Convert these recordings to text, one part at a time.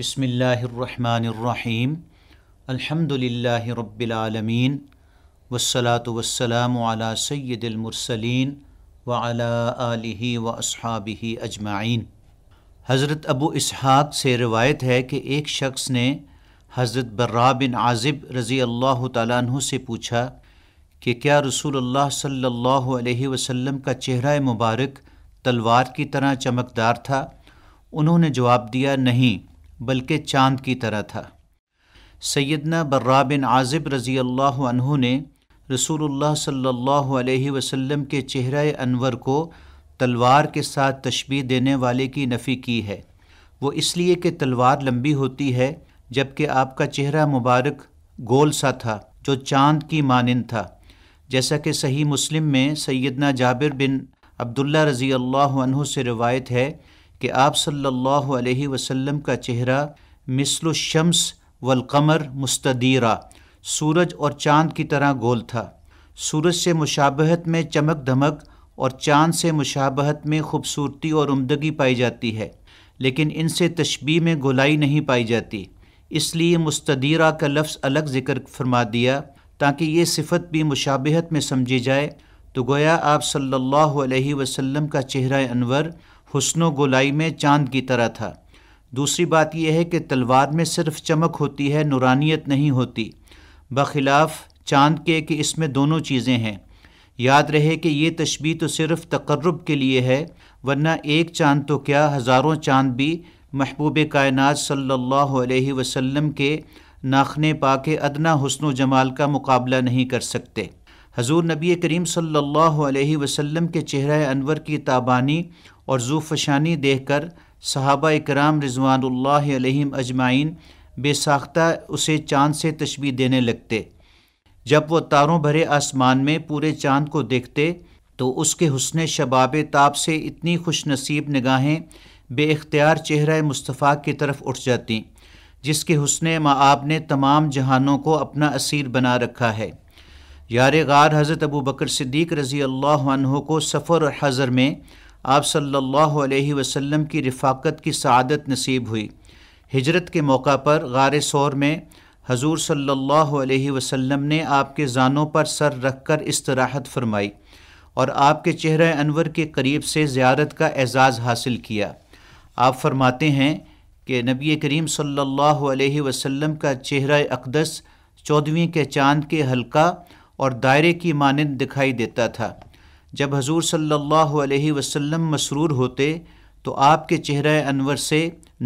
बसमीम अल्हम्दुलिल्लाह रब्बिलालमीन वस्सलातु वस्सलामु अला सय्यदिल मुरसलीन व अला आलिही व अस्हाबिही अजमाइन हज़रत अबू इसहाक से रवायत है कि एक शख्स ने हज़रत बर्रा बिन आज़िब रज़ी अल्लाह तु से पूछा कि क्या रसूल अल्लाह सल्लल्लाहु अलैहि वसल्लम का चेहरा मुबारक तलवार की तरह चमकदार था उन्होंने जवाब दिया नहीं बल्कि चांद की तरह था सैदना बर्रा बिन आज़िब रज़ी अल्लाह ने रसूल सल्लल्लाहु अलैहि के चेहरे अनवर को तलवार के साथ तशबी देने वाले की नफ़ी की है वो इसलिए कि तलवार लंबी होती है जबकि आपका चेहरा मुबारक गोल सा था जो चांद की मानंद था जैसा कि सही मुस्लिम में सैदना जाबिर बिन अब्दुल्ला रज़ी अल्लाह से रिवायत है कि आप सल्लल्लाहु अलैहि वसल्लम का चेहरा मिसल शम्स वलकमर मुस्तदीरा सूरज और चांद की तरह गोल था सूरज से मुशाबहत में चमक धमक और चांद से मुशाबहत में खूबसूरती और उमदगी पाई जाती है लेकिन इनसे तशबी में गोलाई नहीं पाई जाती इसलिए मुस्तदीरा का लफ्ज़ अलग ज़िक्र फरमा दिया ताकि ये सिफत भी मुशाबहत में समझी जाए तो गोया आप सल्लल्लाहु अलैहि वसल्लम का चेहरा अनवर हसन गोलाई में चांद की तरह था दूसरी बात यह है कि तलवार में सिर्फ चमक होती है नुरानियत नहीं होती बखिलाफ चांद के कि इसमें दोनों चीज़ें हैं याद रहे कि ये तशबी तो सिर्फ तकर्रब के लिए है वरना एक चांद तो क्या हज़ारों चांद भी महबूब कायनात सल्लल्लाहु अलैहि वसल्लम के नाखने पा के अदना हसन जमाल का मुकाबला नहीं कर सकते हजूर नबी करीम सल्ला वसम के चेहरे अनवर की ताबानी और जूफशानी देख कर सहाबा कराम रिजवानल्लाम अजमाइन बेसाख्ता उसे चाँद से तशबी देने लगते जब वह तारों भरे आसमान में पूरे चाँद को देखते तो उसके हसन शबाब ताप से इतनी खुश नसीब निगाहें बेख्तियार चेहरा मुस्तफ़ा की तरफ उठ जाती जिसके हसन माँ आप ने तमाम जहानों को अपना असीर बना रखा है यार गार हज़रत अबू बकर सिद्दीक रज़ी अल्लाह को सफ़र और हज़र में आप सल्लल्लाहु अलैहि वसल्लम की रफ़ाकत की सदत नसीब हुई हिजरत के मौका पर गार सौर में हजूर सल्ला वसम ने आपके जानों पर सर रख कर istirahat फरमाई और आपके चेहरे अनवर के करीब से ज़्यारत का एज़ाज़ हासिल किया आप फरमाते हैं कि नबी करीम सल्लल्लाहु अलैहि का चेहरा अकदस चौदहवीं के चाँद के हल्का और दायरे की मानंद दिखाई देता था जब हजूर सल्लल्लाहु अलैहि वसल्लम मसरूर होते तो आपके चेहरे अनवर से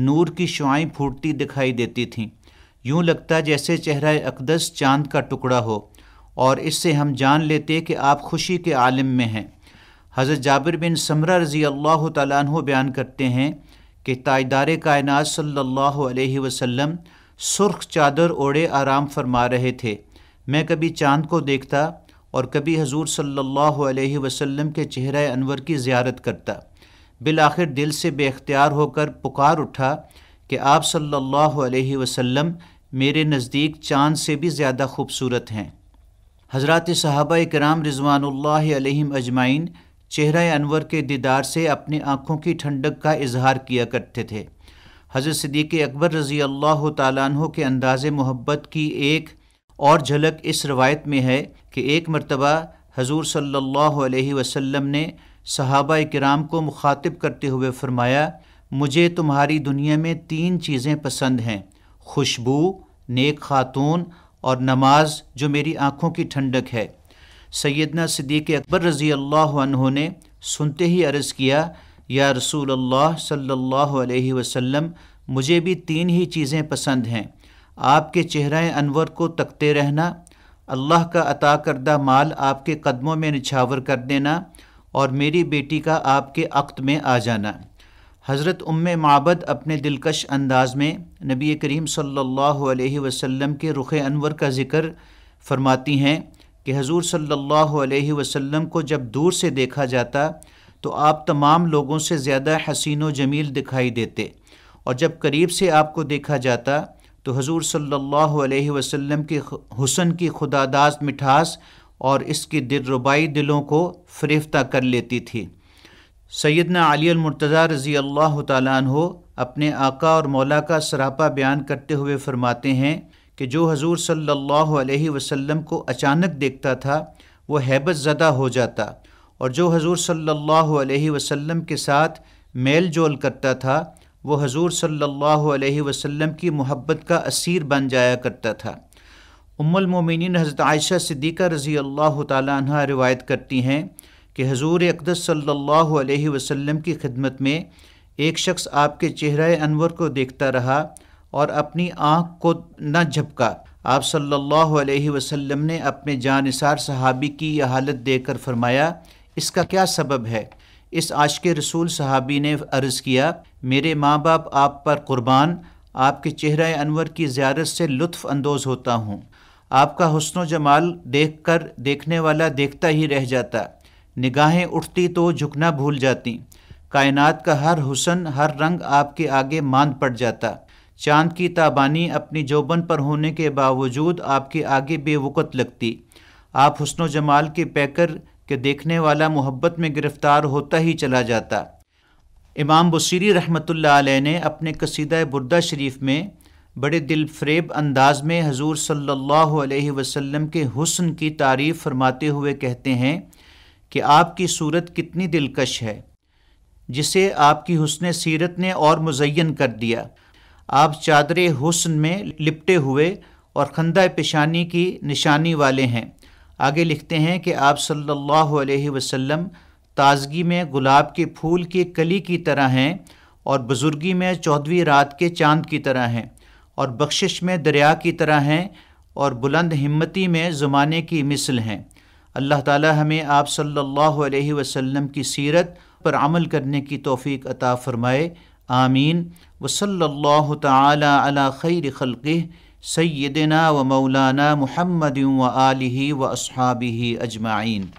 नूर की शुआई फूटती दिखाई देती थीं यूँ लगता जैसे चेहरा अकदस चांद का टुकड़ा हो और इससे हम जान लेते कि आप खुशी के आलम में हैं हज़रत जाबिर बिन समरा रज़ी अल्लाह तु बयान करते हैं कि ताजदार कायनात सल्लल्लाहु अलैहि वसल्लम सुर्ख चादर ओढ़े आराम फरमा रहे थे मैं कभी चांद को देखता और कभी हजूर सल्लल्लाहु अलैहि वसल्लम के चेहरे अनवर की ज़्यारत करता बिल आखिर दिल से बेख्तियार होकर पुकार उठा कि आप सल्लल्लाहु अलैहि वसल्लम मेरे नज़दीक चांद से भी ज़्यादा खूबसूरत हैं हज़रत साहबा कराम रिजवानल्लम अजमाइन चेहरा अनवर के दीदार से अपनी आँखों की ठंडक का इजहार किया करते थे हज़रत सदीक़ अकबर रज़ी अल्लाह तु के अंदाज़ मोहब्बत की एक और झलक इस रवायत में है कि एक मरतबा हजूर सल्ला वसम ने सहाबा कराम को मुखातिब करते हुए फरमाया मुझे तुम्हारी दुनिया में तीन चीज़ें पसंद हैं खुशबू नेक खातून और नमाज जो मेरी आँखों की ठंडक है सैदना सिद्दीक अकबर रज़ी अल्लाह ने सुनते ही अर्ज़ किया या रसूल अल्लाह वसम मुझे भी तीन ही चीज़ें पसंद हैं आपके चेहरे अनवर को तकते रहना अल्लाह का अता करदा माल आपके कदमों में निछावर कर देना और मेरी बेटी का आपके अक्त में आ जाना हज़रत उम माबद अपने दिलकश अंदाज में नबी करीम सल्लल्लाहु अलैहि वसल्लम के रुख अनवर का ज़िक्र फरमाती हैं कि हजूर सल्लल्लाहु अलैहि वसल्लम को जब दूर से देखा जाता तो आप तमाम लोगों से ज़्यादा हसीन जमील दिखाई देते और जब करीब से आपको देखा जाता तो हजूर सल्लल्लाहु अलैहि वसल्लम की हुसन की खुदादाज मिठास और इसकी दिलरुबाई दिलों को फरेफ्ता कर लेती थी सैदना अली रज़ी अल्लाह तु अपने आका और मौला का सरापा बयान करते हुए फरमाते हैं कि जो हजूर सल्लल्लाहु अलैहि वसल्लम को अचानक देखता था वो हैबत ज़दा हो जाता और जो हजूर सल्लल्लाहु अलैहि वसल्लम के साथ मेल जोल करता था वो हजूर सल्ला वसम की मोहब्बत का असीर बन जाया करता था उम्मिन हज़रत आयशा सिद्दीक़ा रज़ी अल्लाह तह रिवायत करती हैं कि हजूर अकदस सल्ला वसम की खिदमत में एक शख्स आपके चेहरे अनवर को देखता रहा और अपनी आँख को न झपका आप सल्ला वसम ने अपने जानसार सहाबी की यह हालत कर फरमाया इसका क्या सबब है इस आशके रसूल सहाबी ने अर्ज़ किया मेरे माँ बाप आप पर कुर्बान आपके चेहरे अनवर की ज्यारत से लुत्फ़ अंदोज़ होता हूँ आपका हसन व जमाल देख कर देखने वाला देखता ही रह जाता निगाहें उठती तो झुकना भूल जाती कायनात का हर हुसन हर रंग आपके आगे मांद पड़ जाता चांद की ताबानी अपनी जोबन पर होने के बावजूद आपके आगे बेवकत लगती आप हसन जमाल के पैकर कि देखने वाला मोहब्बत में गिरफ़्तार होता ही चला जाता इमाम बसीरी रहमत ने अपने कसीदा बुरदा शरीफ में बड़े दिल फ्रेब अंदाज में हजूर सल्ला अलैहि वसल्लम के हसन की तारीफ़ फरमाते हुए कहते हैं कि आपकी सूरत कितनी दिलकश है जिसे आपकी हसन सीरत ने और मुजैन कर दिया आप चादर हुसन में लिपटे हुए और खंदा पेशानी की निशानी वाले हैं आगे लिखते हैं कि आप सल्लल्लाहु अलैहि वसल्लम ताजगी में गुलाब के फूल की कली की तरह हैं और बुज़ुर्गी में चौदहवीं रात के चांद की तरह हैं और बख्शिश में दरिया की तरह हैं और बुलंद हिम्मती में ज़माने की मिसल हैं अल्लाह ताला हमें आप सल्लल्लाहु अलैहि वसल्लम की सीरत पर अमल करने की तौफीक अता फ़रमाए आमीन वसल्लल्लाहु ताला अला खैर सैदना व मौलाना मोहम्मद व आलि व असहाबी अजमाइन